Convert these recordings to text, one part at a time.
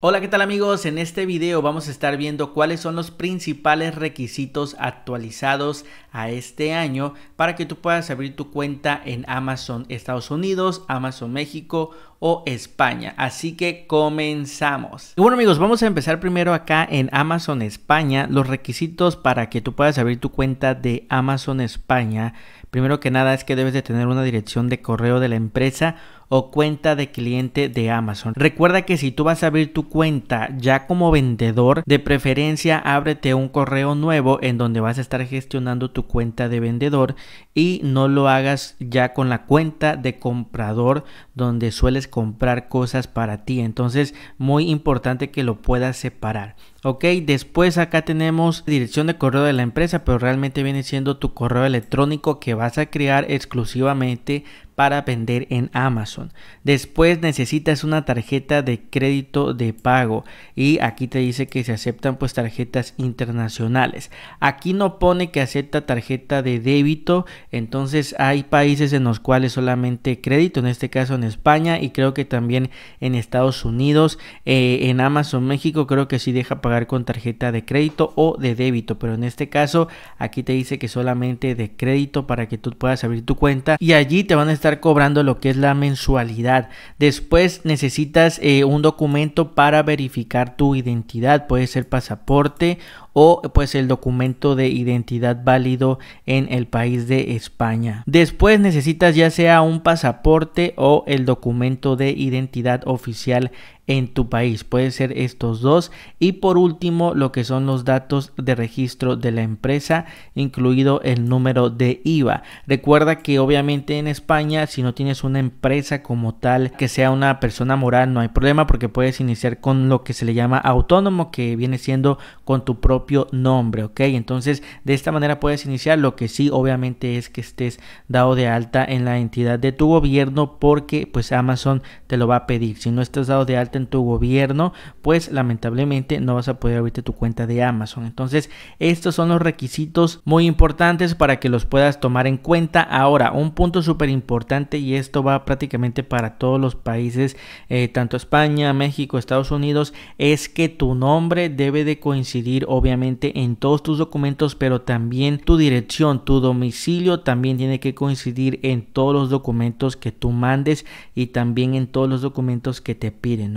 Hola, ¿qué tal amigos? En este video vamos a estar viendo cuáles son los principales requisitos actualizados a este año para que tú puedas abrir tu cuenta en Amazon Estados Unidos, Amazon México o España. Así que comenzamos. bueno amigos, vamos a empezar primero acá en Amazon España. Los requisitos para que tú puedas abrir tu cuenta de Amazon España. Primero que nada es que debes de tener una dirección de correo de la empresa o cuenta de cliente de Amazon. Recuerda que si tú vas a abrir tu cuenta ya como vendedor, de preferencia ábrete un correo nuevo en donde vas a estar gestionando tu cuenta de vendedor y no lo hagas ya con la cuenta de comprador donde sueles comprar cosas para ti. Entonces, muy importante que lo puedas separar. Ok, después acá tenemos dirección de correo de la empresa, pero realmente viene siendo tu correo electrónico que vas a crear exclusivamente para vender en Amazon. Después necesitas una tarjeta de crédito de pago y aquí te dice que se aceptan pues tarjetas internacionales. Aquí no pone que acepta tarjeta de débito, entonces hay países en los cuales solamente crédito, en este caso en España y creo que también en Estados Unidos, eh, en Amazon México creo que sí deja pagar con tarjeta de crédito o de débito, pero en este caso aquí te dice que solamente de crédito para que tú puedas abrir tu cuenta y allí te van a estar cobrando lo que es la mensualidad. Después necesitas eh, un documento para verificar tu identidad, puede ser pasaporte o pues el documento de identidad válido en el país de España. Después necesitas ya sea un pasaporte o el documento de identidad oficial en tu país. Puede ser estos dos. Y por último, lo que son los datos de registro de la empresa, incluido el número de IVA. Recuerda que obviamente en España, si no tienes una empresa como tal, que sea una persona moral, no hay problema porque puedes iniciar con lo que se le llama autónomo, que viene siendo con tu propio nombre, ¿ok? Entonces, de esta manera puedes iniciar. Lo que sí, obviamente, es que estés dado de alta en la entidad de tu gobierno porque pues Amazon te lo va a pedir. Si no estás dado de alta en tu gobierno, pues lamentablemente no vas a poder abrirte tu cuenta de Amazon. Entonces, estos son los requisitos muy importantes para que los puedas tomar en cuenta. Ahora, un punto súper importante y esto va prácticamente para todos los países, eh, tanto España, México, Estados Unidos, es que tu nombre debe de coincidir obviamente en todos tus documentos, pero también tu dirección, tu domicilio también tiene que coincidir en todos los documentos que tú mandes y también en todos los documentos que te piden,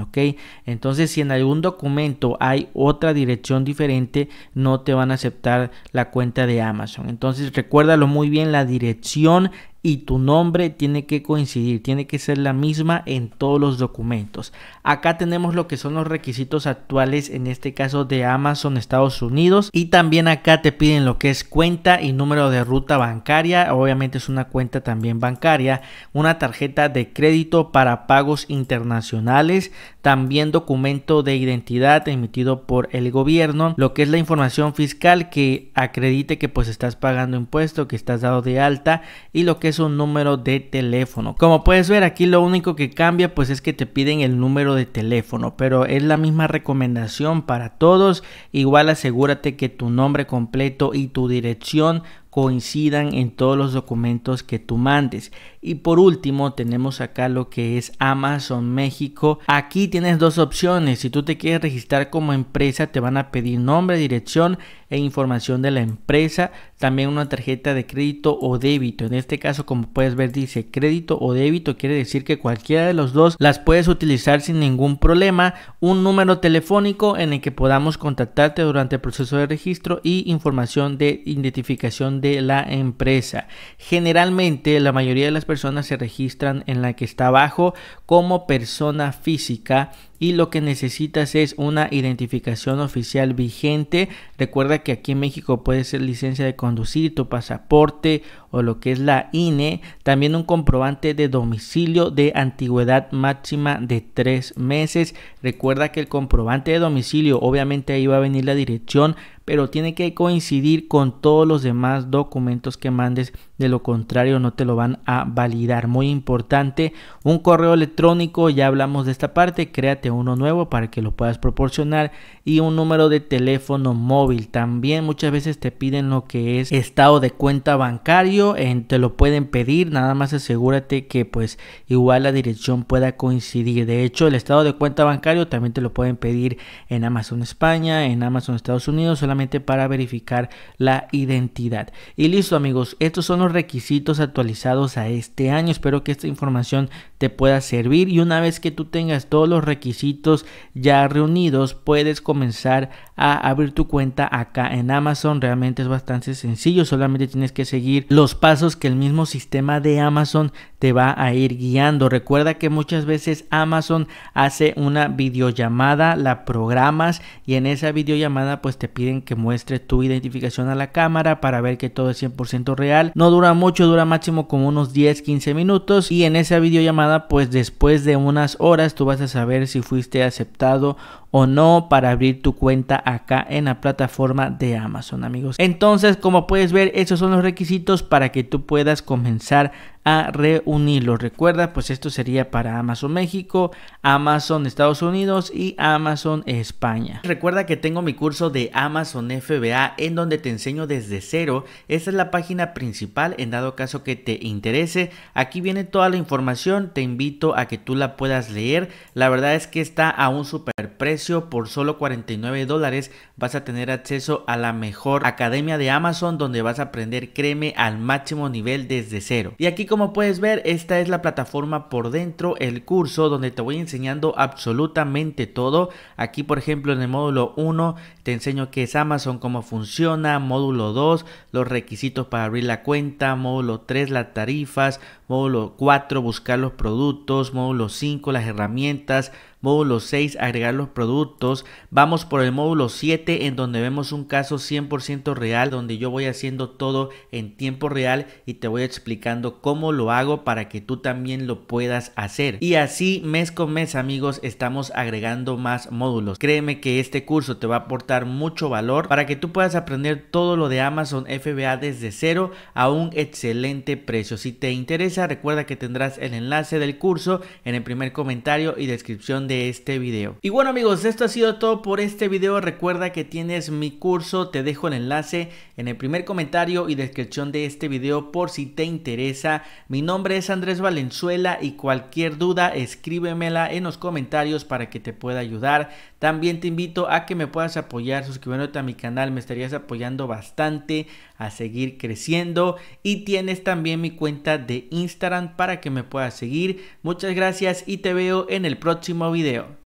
entonces, si en algún documento hay otra dirección diferente, no te van a aceptar la cuenta de Amazon. Entonces, recuérdalo muy bien, la dirección y tu nombre tiene que coincidir, tiene que ser la misma en todos los documentos. Acá tenemos lo que son los requisitos actuales, en este caso de Amazon Estados Unidos. Y también acá te piden lo que es cuenta y número de ruta bancaria. Obviamente es una cuenta también bancaria. Una tarjeta de crédito para pagos internacionales. También documento de identidad emitido por el gobierno. Lo que es la información fiscal que acredite que pues estás pagando impuesto, que estás dado de alta. Y lo que es un número de teléfono. Como puedes ver aquí lo único que cambia pues es que te piden el número de teléfono, pero es la misma recomendación para todos. Igual asegúrate que tu nombre completo y tu dirección coincidan en todos los documentos que tú mandes. Y por último, tenemos acá lo que es Amazon México. Aquí tienes dos opciones. Si tú te quieres registrar como empresa, te van a pedir nombre, dirección e información de la empresa. También una tarjeta de crédito o débito. En este caso, como puedes ver, dice crédito o débito. Quiere decir que cualquiera de los dos las puedes utilizar sin ningún problema. Un número telefónico en el que podamos contactarte durante el proceso de registro y información de identificación de la empresa. Generalmente la mayoría de las personas se registran en la que está abajo como persona física y lo que necesitas es una identificación oficial vigente. Recuerda que aquí en México puede ser licencia de conducir, tu pasaporte o lo que es la INE, también un comprobante de domicilio de antigüedad máxima de tres meses. Recuerda que el comprobante de domicilio, obviamente ahí va a venir la dirección pero tiene que coincidir con todos los demás documentos que mandes, de lo contrario no te lo van a validar. Muy importante, un correo electrónico, ya hablamos de esta parte, créate uno nuevo para que lo puedas proporcionar y un número de teléfono móvil. También muchas veces te piden lo que es estado de cuenta bancario, te lo pueden pedir, nada más asegúrate que pues igual la dirección pueda coincidir. De hecho, el estado de cuenta bancario también te lo pueden pedir en Amazon España, en Amazon Estados Unidos, solamente para verificar la identidad. Y listo amigos, estos son los requisitos actualizados a este año. Espero que esta información te pueda servir y una vez que tú tengas todos los requisitos ya reunidos, puedes comenzar a abrir tu cuenta acá en Amazon. Realmente es bastante sencillo, solamente tienes que seguir los pasos que el mismo sistema de Amazon te va a ir guiando. Recuerda que muchas veces Amazon hace una videollamada, la programas y en esa videollamada pues te piden que muestre tu identificación a la cámara para ver que todo es 100% real. No dura mucho, dura máximo como unos 10-15 minutos y en esa videollamada pues después de unas horas tú vas a saber si fuiste aceptado o no para abrir tu cuenta acá en la plataforma de Amazon, amigos. Entonces, como puedes ver, esos son los requisitos para que tú puedas comenzar a reunirlos. Recuerda, pues esto sería para Amazon México, Amazon Estados Unidos y Amazon España. Recuerda que tengo mi curso de Amazon FBA en donde te enseño desde cero. Esta es la página principal en dado caso que te interese. Aquí viene toda la información, te invito a que tú la puedas leer. La verdad es que está a un super precio por solo 49 dólares vas a tener acceso a la mejor academia de Amazon donde vas a aprender créeme al máximo nivel desde cero. Y aquí como puedes ver esta es la plataforma por dentro, el curso donde te voy enseñando absolutamente todo. Aquí por ejemplo en el módulo 1 te enseño qué es Amazon, cómo funciona, módulo 2 los requisitos para abrir la cuenta, módulo 3 las tarifas, módulo 4 buscar los productos, módulo 5 las herramientas, módulo 6 agregar los productos, vamos por el módulo 7 en donde vemos un caso 100% real donde yo voy haciendo todo en tiempo real y te voy explicando cómo lo hago para que tú también lo puedas hacer. Y así mes con mes amigos estamos agregando más módulos. Créeme que este curso te va a aportar mucho valor para que tú puedas aprender todo lo de Amazon FBA desde cero a un excelente precio. Si te interesa recuerda que tendrás el enlace del curso en el primer comentario y descripción este video. Y bueno amigos, esto ha sido todo por este video. Recuerda que tienes mi curso, te dejo el enlace en el primer comentario y descripción de este video por si te interesa. Mi nombre es Andrés Valenzuela y cualquier duda escríbemela en los comentarios para que te pueda ayudar. También te invito a que me puedas apoyar suscribiéndote a mi canal, me estarías apoyando bastante a seguir creciendo. Y tienes también mi cuenta de Instagram para que me puedas seguir. Muchas gracias y te veo en el próximo video.